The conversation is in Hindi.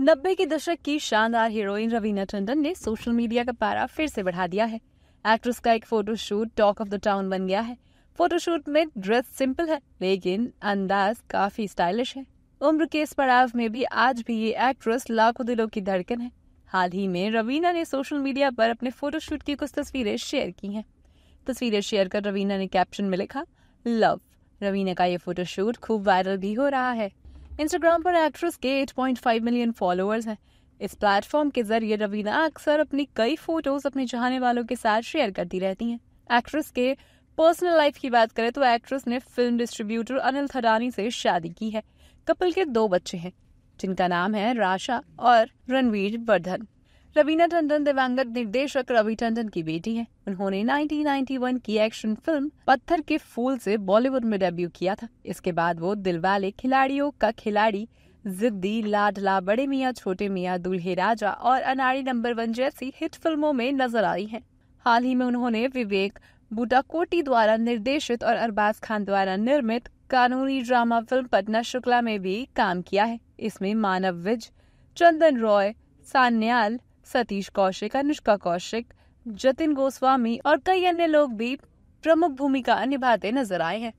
नब्बे के दशक की शानदार हीरोइन रवीना टंडन ने सोशल मीडिया का पारा फिर से बढ़ा दिया है एक्ट्रेस का एक photoshoot talk of the town बन गया है फोटोशूट में ड्रेस सिंपल है लेकिन अंदाज काफी स्टाइलिश है उम्र के इस पड़ाव में भी आज भी ये एक्ट्रेस लाखों दिलों की धड़कन है हाल ही में रवीना ने सोशल मीडिया पर अपने फोटोशूट की कुछ तस्वीरें शेयर की हैं तस्वीरें शेयर कर रवीना ने कैप्शन में लिखा लव रवीना का ये फोटोशूट खूब वायरल भी हो रहा है इंस्टाग्राम पर एक्ट्रेस के 8.5 मिलियन फॉलोअर्स हैं इस प्लेटफॉर्म के जरिए रवीना अक्सर अपनी कई फोटोज अपने चाहने वालों के साथ शेयर करती रहती हैं एक्ट्रेस के पर्सनल लाइफ की बात करें तो एक्ट्रेस ने फिल्म डिस्ट्रीब्यूटर अनिल थडानी से शादी की है कपिल के दो बच्चे हैं जिनका नाम है राशा और रणवीर वर्धन रवीना टंडन दिवंगत निर्देशक रवि टंडन की बेटी हैं। उन्होंने 1991 की एक्शन फिल्म पत्थर के फूल से बॉलीवुड में डेब्यू किया था इसके बाद वो दिलवाले खिलाड़ियों का खिलाड़ी जिद्दी लाडला बड़े मियाँ छोटे मियाँ दुल्हे राजा और अनाड़ी नंबर वन जैसी हिट फिल्मों में नजर आई हैं। हाल ही में उन्होंने विवेक बुटाकोटी द्वारा निर्देशित और अरबाज खान द्वारा निर्मित कानूनी ड्रामा फिल्म पटना शुक्ला में भी काम किया है इसमें मानव विज चंदन रॉय सान्याल सतीश कौशिक अनुष्का कौशिक जतिन गोस्वामी और कई अन्य लोग भी प्रमुख भूमिका निभाते नजर आए हैं